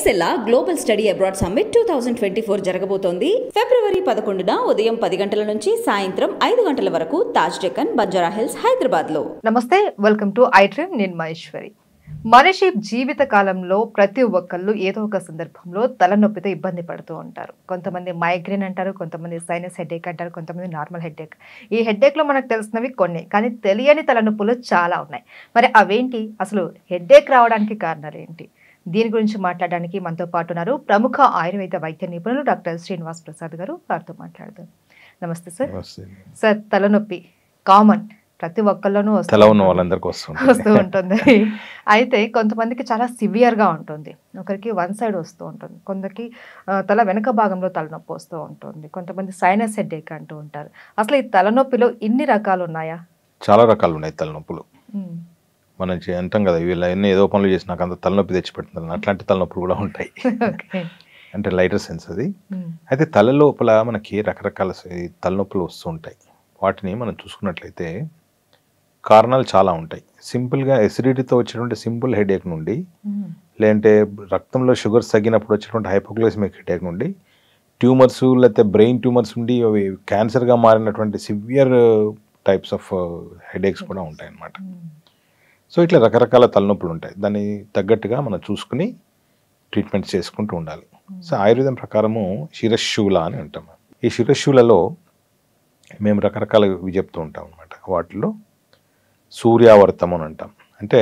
ఎక్సెల్లా global study abroad summit two thousand twenty four జరగబోతోంది ఫిబ్రవరి పదకొండున ఉదయం పది గంటల నుంచి సాయంత్రం ఐదు గంటల వరకు తాజ్ డెక్కన్ బంజారా హిల్స్ హైదరాబాద్ లో నమస్తే వెల్కమ్ టు ఐట్రీమ్ నేను మహేశ్వరి మనిషి జీవిత కాలంలో ప్రతి ఒక్కళ్ళు ఏదో ఒక సందర్భంలో తలనొప్పితో ఇబ్బంది పడుతూ ఉంటారు కొంతమంది మైగ్రేన్ అంటారు కొంతమంది సైనస్ హెడేక్ అంటారు కొంతమంది నార్మల్ హెడేక్ ఈ హెడ్డేక్లో మనకు తెలిసినవి కొన్ని కానీ తెలియని తలనొప్పులు చాలా ఉన్నాయి మరి అవేంటి అసలు హెడ్డేక్ రావడానికి కారణాలు ఏంటి దీని గురించి మాట్లాడడానికి మనతో పాటు ఉన్నారు ప్రముఖ ఆయుర్వేద వైద్య నిపుణులు డాక్టర్ శ్రీనివాస్ ప్రసాద్ గారు వారితో మాట్లాడదాం నమస్తే సార్ సార్ తలనొప్పి కామన్ ప్రతి ఒక్కళ్ళనూ వాళ్ళందరికీ వస్తూ ఉంటుంది అయితే కొంతమందికి చాలా సివియర్గా ఉంటుంది ఒకరికి వన్ సైడ్ వస్తూ ఉంటుంది కొందరికి తల వెనక భాగంలో తలనొప్పి వస్తూ ఉంటుంది కొంతమంది సైనస్ హెడ్డేక్ అంటూ ఉంటారు అసలు ఈ తలనొప్పిలో ఇన్ని రకాలు ఉన్నాయా చాలా రకాలు ఉన్నాయి తలనొప్పులు మనం అంటాం కదా వీళ్ళు అన్నీ ఏదో పనులు చేసి నాకు అంత తలనొప్పి తెచ్చి పెట్టింది అట్లాంటి తలనొప్పులు కూడా ఉంటాయి అంటే లైటర్ సెన్స్ అది అయితే తల లోపల మనకి రకరకాల తలనొప్పులు వస్తూ ఉంటాయి వాటిని మనం చూసుకున్నట్లయితే కారణాలు చాలా ఉంటాయి సింపుల్గా ఎసిడిటీతో వచ్చేటువంటి సింపుల్ హెడేక్ నుండి లేదంటే రక్తంలో షుగర్ తగ్గినప్పుడు వచ్చేటువంటి హైపోక్లైస్మిక్ హెడేక్ నుండి ట్యూమర్స్ లేకపోతే బ్రెయిన్ ట్యూమర్స్ నుండి అవి క్యాన్సర్గా మారినటువంటి సివియర్ టైప్స్ ఆఫ్ హెడేక్స్ కూడా ఉంటాయి అన్నమాట సో ఇట్లా రకరకాల తలనొప్పులు ఉంటాయి దాన్ని తగ్గట్టుగా మనం చూసుకుని ట్రీట్మెంట్ చేసుకుంటూ ఉండాలి సో ఆయుర్వేదం ప్రకారము శిరశూల అని అంటాం ఈ శిరశూలలో మేము రకరకాల చెప్తూ ఉంటాం అనమాట వాటిలో సూర్యావర్తం అని అంటాం అంటే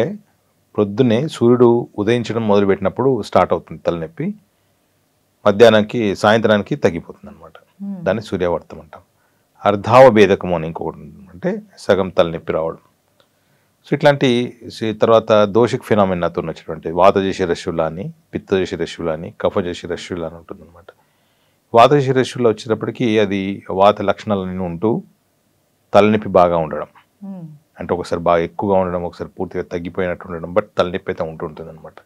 ప్రొద్దునే సూర్యుడు ఉదయించడం మొదలుపెట్టినప్పుడు స్టార్ట్ అవుతుంది తలనొప్పి మధ్యాహ్నానికి సాయంత్రానికి తగ్గిపోతుంది అనమాట hmm. దాన్ని సూర్యావర్తం అంటాం అర్ధావ భేదకం అని ఇంకొకటి అంటే సగం తలనొప్పి రావడం సో ఇట్లాంటి తర్వాత దోషిక్ ఫినామినాతో ఉన్నటువంటి వాత చేసే రష్యులా అని పిత్త చేసే రష్యులా అని కఫ చేసే రష్యులా అని ఉంటుంది అనమాట వాత చేసే రష్యుల్లో వచ్చేటప్పటికీ అది వాత లక్షణాలన్నీ ఉంటూ తలనొప్పి బాగా ఉండడం అంటే ఒకసారి బాగా ఎక్కువగా ఉండడం ఒకసారి పూర్తిగా తగ్గిపోయినట్టు ఉండడం బట్ తలనొప్పి అయితే ఉంటుంటుంది అనమాట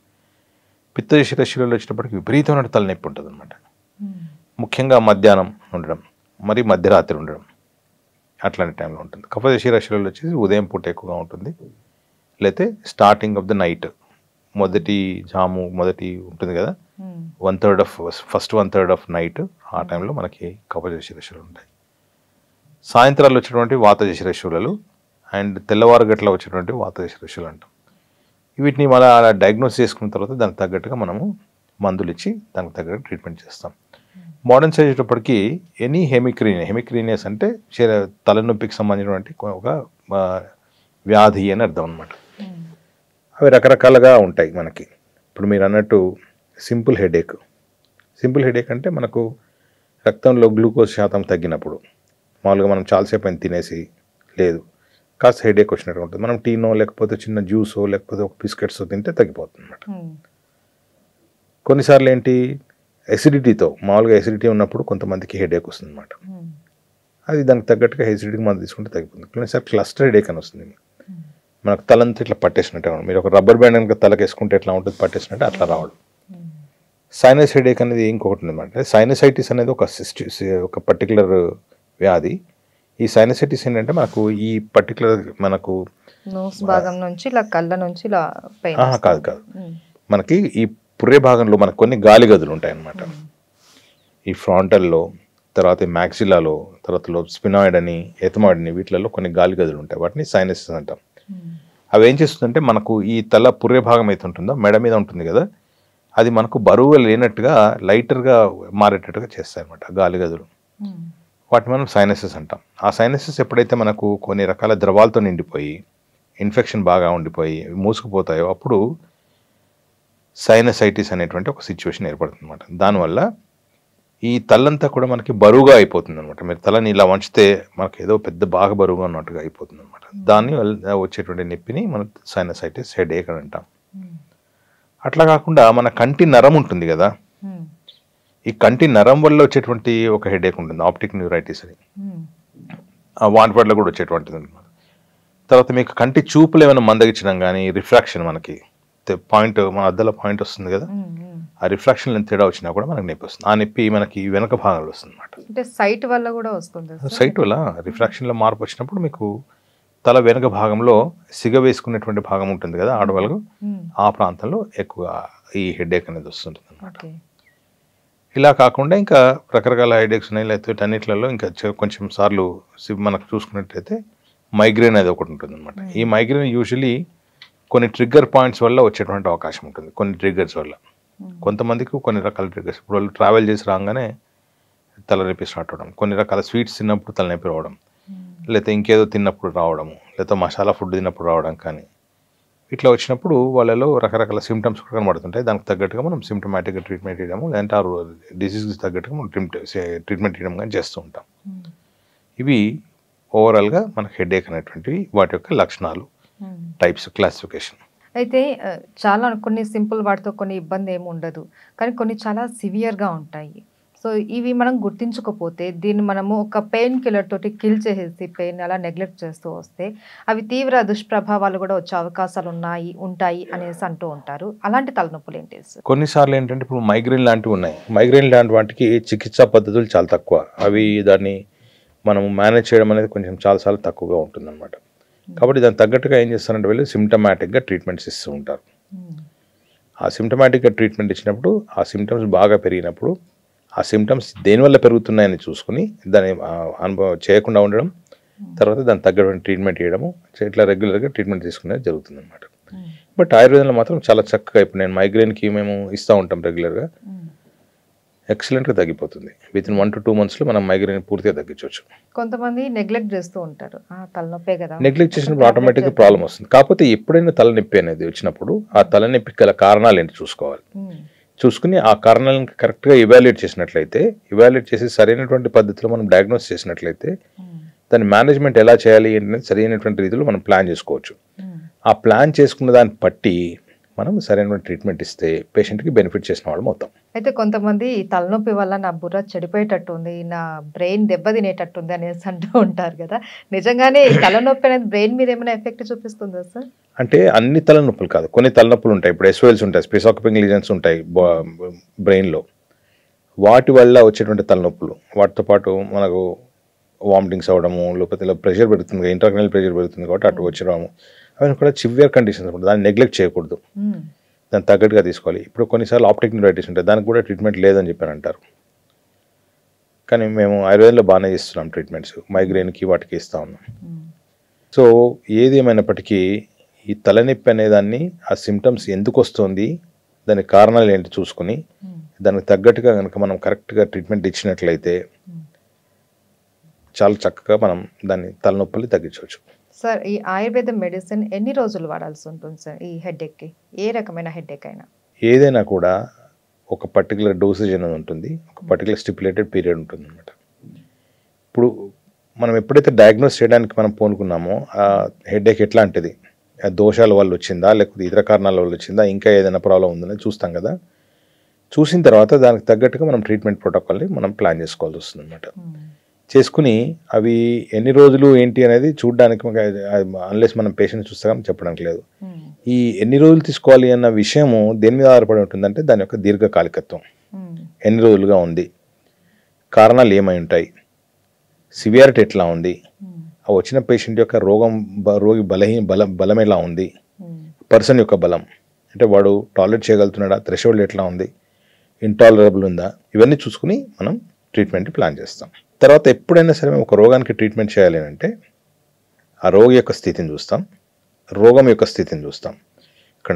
చేసే రష్యులలో వచ్చినప్పటికి విపరీతమైన తలనొప్పి ఉంటుంది అనమాట ముఖ్యంగా మధ్యాహ్నం ఉండడం మరి మధ్యరాత్రి ఉండడం అట్లాంటి టైంలో ఉంటుంది కపదశి రాశులలో వచ్చేసి ఉదయం పూట ఎక్కువగా ఉంటుంది లేకపోతే స్టార్టింగ్ ఆఫ్ ద నైట్ మొదటి జాము మొదటి ఉంటుంది కదా one third of first one third of night ఆ టైంలో మనకి కపదశి రాశులు ఉంటాయి సాయంత్రాలు వచ్చేటువంటి వాతజశి రాశులలో అండ్ తెల్లవారు గట్ల వచ్చేటువంటి వాతజశి రాశులు అంటాం వీటిని మళ్ళీ అలా డయాగ్నోస్ చేసుకున్న తర్వాత దానికి తగ్గట్టుగా మనము మందులు ఇచ్చి దానికి తగ్గట్టు ట్రీట్మెంట్ చేస్తాం మోడర్న్ అయ్యేటప్పటికీ ఎనీ హెమిక్రీనియస్ హెమిక్రీనియస్ అంటే శరీర తలనొప్పికి సంబంధించినటువంటి ఒక వ్యాధి అని అర్థం అనమాట hmm. అవి రకరకాలుగా ఉంటాయి మనకి ఇప్పుడు మీరు అన్నట్టు సింపుల్ హెడేక్ సింపుల్ హెడేక్ అంటే మనకు రక్తంలో గ్లూకోజ్ శాతం తగ్గినప్పుడు మామూలుగా మనం చాలాసేపు అయిన తినేసి లేదు కాస్త హెడేక్ వచ్చినట్టు ఉంటుంది మనం టీనో లేకపోతే చిన్న జ్యూసో లేకపోతే ఒక బిస్కెట్స్ తింటే తగ్గిపోతుంది అనమాట hmm. కొన్నిసార్లు ఏంటి ఎసిడిటీతో మామూలుగా ఎసిడిటీ ఉన్నప్పుడు కొంతమందికి హెడేక్ వస్తుంది అనమాట hmm. అది దానికి తగ్గట్టుగా హెసిడిటీకి మనం తీసుకుంటే తగ్గిపోతుంది కొన్నిసారి క్లస్టర్ హెడేక్ అని వస్తుంది hmm. మనకు తలంతా ఇట్లా పట్టేసినట్టే మీరు ఒక రబ్బర్ బ్యాండ్ కనుక తలకి వేసుకుంటే ఎట్లా ఉంటుంది పట్టేసినట్టే అట్లా రావడం సైనస్ hmm. హెడేక్ అనేది ఇంకొకటి అనమాట సైనసైటిస్ అనేది ఒక సిస్టి ఒక పర్టికులర్ వ్యాధి ఈ సైనసైటిస్ ఏంటంటే మనకు ఈ పర్టికులర్ మనకు నోస్ భాగం నుంచి ఇలా కళ్ళ నుంచి ఇలా కాదు కాదు మనకి ఈ పుర్రె భాగంలో మనకు కొన్ని గాలి గదులు ఉంటాయి అన్నమాట ఈ ఫ్రాంటల్లో తర్వాత మ్యాక్సిలాలో తర్వాత స్పినాయిడ్ అని ఎథమాయిడ్ అని వీటిలలో కొన్ని గాలి గదులు ఉంటాయి వాటిని సైనసెస్ అంటాం అవి ఏం చేస్తుందంటే మనకు ఈ తల పుర్రె భాగం అయితే ఉంటుందో మెడ మీద ఉంటుంది కదా అది మనకు బరువు లేనట్టుగా లైటర్గా మారేటట్టుగా చేస్తాయి అనమాట గాలి గదులు వాటిని మనం సైనసెస్ అంటాం ఆ సైనసెస్ ఎప్పుడైతే మనకు కొన్ని రకాల ద్రవాలతో నిండిపోయి ఇన్ఫెక్షన్ బాగా ఉండిపోయి మూసుకుపోతాయో అప్పుడు సైనసైటిస్ అనేటువంటి ఒక సిచ్యువేషన్ ఏర్పడుతుంది అనమాట దానివల్ల ఈ తలంతా కూడా మనకి బరువుగా అయిపోతుంది అనమాట మీరు తలని ఇలా వంచితే మనకి ఏదో పెద్ద బాగా బరువుగా ఉన్నట్టుగా అయిపోతుంది అనమాట దాన్ని వచ్చేటువంటి నొప్పిని మనం సైనసైటిస్ హెడ్ ఏక్ అని అంటాం hmm. అట్లా కాకుండా మన కంటి నరం ఉంటుంది కదా hmm. ఈ కంటి నరం వల్ల వచ్చేటువంటి ఒక హెడేక్ ఉంటుంది ఆప్టిక్ న్యూరైటిస్ అని hmm. వాటి వాటిలో కూడా వచ్చేటువంటిది అనమాట తర్వాత మీకు కంటి చూపులు ఏమైనా మందగించడం కానీ రిఫ్రాక్షన్ మనకి పాయింట్ మన అద్దల పాయింట్ వస్తుంది కదా ఆ రిఫ్లెక్షన్ లెంత్ తేడా వచ్చినా కూడా మనకి నొప్పి వస్తుంది ఆ నొప్పి మనకి వెనక భాగంలో వస్తుంది అనమాట అంటే సైట్ వల్ల కూడా వస్తుంది సైట్ వల్ల రిఫ్రాక్షన్లో మార్పు వచ్చినప్పుడు మీకు తల వెనక భాగంలో సిగ వేసుకునేటువంటి భాగం ఉంటుంది కదా ఆడవాళ్ళకు ఆ ప్రాంతంలో ఎక్కువగా ఈ హెడేక్ అనేది వస్తుంటుంది అనమాట ఇలా కాకుండా ఇంకా రకరకాల ఏక్స్ ఉన్నాయి లేకపోతే అన్నిట్లలో ఇంకా కొంచెం సార్లు మనకు చూసుకున్నట్టయితే మైగ్రేన్ అనేది ఒకటి ఉంటుంది అనమాట ఈ మైగ్రేన్ యూజువలీ కొన్ని ట్రిగ్గర్ పాయింట్స్ వల్ల వచ్చేటువంటి అవకాశం ఉంటుంది కొన్ని ట్రిగ్గర్స్ వల్ల కొంతమందికి కొన్ని రకాల ట్రిగ్గర్స్ ఇప్పుడు వాళ్ళు ట్రావెల్ చేసి రాగానే తలనొప్పి స్టార్ట్ కొన్ని రకాల స్వీట్స్ తిన్నప్పుడు తలనొప్పి రావడం లేకపోతే ఇంకేదో తిన్నప్పుడు రావడము లేకపోతే మసాలా ఫుడ్ తిన్నప్పుడు రావడం కానీ ఇట్లా వచ్చినప్పుడు వాళ్ళలో రకరకాల సిమ్టమ్స్ కూడా కనబడుతుంటాయి దానికి తగ్గట్టుగా మనం సిమ్టమాటిక్గా ట్రీట్మెంట్ చేయడము లేదంటే ఆ డిసీజ్కి తగ్గట్టుగా మనం ట్రీట్మెంట్ చేయడం కానీ చేస్తూ ఉంటాం hmm. ఇవి ఓవరాల్గా మనకు హెడేక్ అనేటువంటివి వాటి యొక్క లక్షణాలు టైప్స్ క్లాసిఫికేషన్ అయితే చాలా కొన్ని సింపుల్ వాటితో కొన్ని ఇబ్బంది ఏమి ఉండదు కానీ కొన్ని చాలా సివియర్గా ఉంటాయి సో ఇవి మనం గుర్తించకపోతే దీన్ని మనము ఒక పెయిన్ కిల్లర్ తోటి కిల్ చేసేసి పెయిన్ అలా నెగ్లెక్ట్ చేస్తూ వస్తే అవి తీవ్ర దుష్ప్రభావాలు కూడా వచ్చే అవకాశాలు ఉన్నాయి ఉంటాయి అనేసి అంటూ ఉంటారు అలాంటి తలనొప్పులు ఏంటి కొన్నిసార్లు ఏంటంటే ఇప్పుడు మైగ్రేన్ లాంటివి ఉన్నాయి మైగ్రేన్ లాంటి వాటికి చికిత్సా పద్ధతులు చాలా తక్కువ అవి దాన్ని మనం మేనేజ్ చేయడం అనేది కొంచెం చాలాసార్లు తక్కువగా ఉంటుందన్నమాట కాబట్టి దాన్ని తగ్గట్టుగా ఏం చేస్తారంటే వెళ్ళి సిమ్టమాటిక్గా ట్రీట్మెంట్స్ ఇస్తూ ఉంటారు ఆ సిమ్టమాటిక్గా ట్రీట్మెంట్ ఇచ్చినప్పుడు ఆ సిమ్టమ్స్ బాగా పెరిగినప్పుడు ఆ సిమ్టమ్స్ దేనివల్ల పెరుగుతున్నాయని చూసుకుని దాన్ని అనుభవం చేయకుండా ఉండడం తర్వాత దాన్ని తగ్గటువంటి ట్రీట్మెంట్ చేయడము ఇట్లా రెగ్యులర్గా ట్రీట్మెంట్ తీసుకునేది జరుగుతుంది అనమాట hmm. బట్ ఆయుర్వేదంలో మాత్రం చాలా చక్కగా ఇప్పుడు నేను మైగ్రేన్కి మేము ఇస్తూ ఉంటాం రెగ్యులర్గా ఎక్సలెంట్గా తగ్గిపోతుంది with in one to two మంత్స్లో మనం మైగ్రేన్ పూర్తిగా తగ్గించవచ్చు కొంతమంది నెగ్లెక్ట్ చేస్తూ ఉంటారు తలనొప్పే కదా నెగ్లెక్ట్ చేసినప్పుడు ఆటోమేటిక్గా ప్రాబ్లం వస్తుంది కాకపోతే ఎప్పుడైనా తలనొప్పి అనేది వచ్చినప్పుడు ఆ తలనొప్పి గల కారణాలు ఏంటి చూసుకోవాలి చూసుకుని ఆ కారణాలను కరెక్ట్గా ఇవాల్యుయేట్ చేసినట్లయితే ఇవాల్యుయేట్ చేసి సరైనటువంటి పద్ధతిలో మనం డయాగ్నోస్ చేసినట్లయితే దాని మేనేజ్మెంట్ ఎలా చేయాలి ఏంటనేది సరైనటువంటి రీతిలో మనం ప్లాన్ చేసుకోవచ్చు ఆ ప్లాన్ చేసుకున్న దాన్ని బట్టి మనం సరైన ట్రీట్మెంట్ ఇస్తే పేషెంట్కి బెనిఫిట్ చేసిన వాళ్ళం అవుతాం అయితే కొంతమంది తలనొప్పి వల్ల నా బుర్ర చెడిపోయేటట్టుంది నా బ్రెయిన్ ఉంది అనేసి అంటూ ఉంటారు కదా నిజంగానే తలనొప్పి అనేది బ్రెయిన్ మీద ఏమైనా ఎఫెక్ట్ చూపిస్తుందా సార్ అంటే అన్ని తలనొప్పులు కాదు కొన్ని తలనొప్పులు ఉంటాయి ఇప్పుడు ఎస్వెల్స్ ఉంటాయి స్పిసాకపింగ్ లీజన్స్ ఉంటాయి బ్రెయిన్లో వాటి వల్ల వచ్చేటువంటి తలనొప్పులు వాటితో పాటు మనకు వామిటింగ్స్ అవ్వడము లేకపోతే ఇలా ప్రెషర్ పెడుతుంది ఇంటర్నల్ ప్రెషర్ పెడుతుంది కాబట్టి అటు రాము అవన్నీ కూడా సివియర్ కండిషన్స్ అనమాట దాన్ని నెగ్లెక్ట్ చేయకూడదు దాన్ని తగ్గట్టుగా తీసుకోవాలి ఇప్పుడు కొన్నిసార్లు ఆప్టిక్ న్యూరైటిస్ ఉంటాయి దానికి కూడా ట్రీట్మెంట్ లేదని చెప్పారు అంటారు కానీ మేము ఆయుర్వేదంలో బాగానే ఇస్తున్నాం ట్రీట్మెంట్స్ మైగ్రెయిన్కి వాటికి ఇస్తూ ఉన్నాం సో ఏది ఏమైనప్పటికీ ఈ తలనొప్పి అనేదాన్ని ఆ సిమ్టమ్స్ ఎందుకు వస్తుంది దాని కారణాలు ఏంటి చూసుకుని దానికి తగ్గట్టుగా కనుక మనం కరెక్ట్గా ట్రీట్మెంట్ ఇచ్చినట్లయితే చాలా చక్కగా మనం దాన్ని తలనొప్పులు తగ్గించవచ్చు సార్ ఈ ఆయుర్వేద మెడిసిన్ ఎన్ని రోజులు వాడాల్సి ఉంటుంది సార్ ఈ హెడ్ఎక్కి ఏ రకమైన హెడ్ఎక్ అయినా ఏదైనా కూడా ఒక పర్టికులర్ డోసేజ్ అనేది ఉంటుంది ఒక పర్టికులర్ స్టిపులేటెడ్ పీరియడ్ ఉంటుంది అనమాట ఇప్పుడు మనం ఎప్పుడైతే డయాగ్నోస్ చేయడానికి మనం పోనుకున్నామో ఆ హెడ్ఏక్ ఎట్లాంటిది దోషాల వల్ల వచ్చిందా లేకపోతే ఇతర కారణాల వల్ల వచ్చిందా ఇంకా ఏదైనా ప్రాబ్లం ఉందని చూస్తాం కదా చూసిన తర్వాత దానికి తగ్గట్టుగా మనం ట్రీట్మెంట్ ప్రోటోకాల్ని మనం ప్లాన్ చేసుకోవాల్సి వస్తుంది అనమాట చేసుకుని అవి ఎన్ని రోజులు ఏంటి అనేది చూడడానికి అన్లెస్ మనం పేషెంట్ చూస్తాం చెప్పడానికి లేదు hmm. ఈ ఎన్ని రోజులు తీసుకోవాలి అన్న విషయము దేని మీద ఆధారపడి ఉంటుందంటే దాని యొక్క దీర్ఘకాలికత్వం hmm. ఎన్ని రోజులుగా ఉంది కారణాలు ఏమై ఉంటాయి సివియారిటీ ఎట్లా ఉంది hmm. ఆ వచ్చిన పేషెంట్ యొక్క రోగం రోగి బలహీన బలం బలం ఎలా ఉంది పర్సన్ యొక్క బలం అంటే వాడు టాయిలెట్ చేయగలుగుతున్నాడా త్రెషోల్డ్ ఎట్లా ఉంది ఇంటాలరబుల్ ఉందా ఇవన్నీ చూసుకుని మనం ట్రీట్మెంట్ ప్లాన్ చేస్తాం తర్వాత ఎప్పుడైనా సరే మేము ఒక రోగానికి ట్రీట్మెంట్ చేయాలి అంటే ఆ రోగి యొక్క స్థితిని చూస్తాం రోగం యొక్క స్థితిని చూస్తాం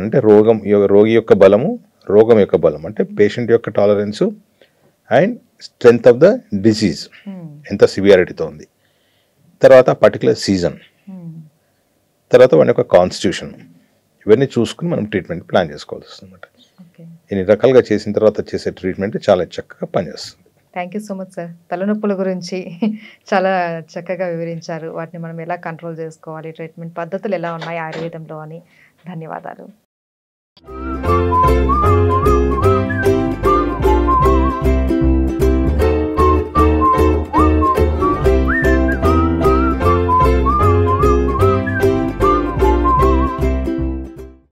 అంటే రోగం రోగి యొక్క బలము రోగం యొక్క బలం అంటే పేషెంట్ యొక్క tolerance and strength of the disease hmm. ఎంత సివియారిటీతో ఉంది తర్వాత పర్టికులర్ సీజన్ hmm. తర్వాత వాడి యొక్క కాన్స్టిట్యూషన్ ఇవన్నీ చూసుకుని మనం ట్రీట్మెంట్ ప్లాన్ చేసుకోవాల్సి వస్తుంది అన్నమాట ఇన్ని రకాలుగా చేసిన తర్వాత చేసే ట్రీట్మెంట్ చాలా చక్కగా పనిచేస్తుంది thank you so much sir తలనొప్పుల గురించి చాలా చక్కగా వివరించారు వాటిని మనం ఎలా కంట్రోల్ చేసుకోవాలి ట్రీట్మెంట్ పద్ధతులు ఎలా ఉన్నాయి ఆయుర్వేదంలో అని ధన్యవాదాలు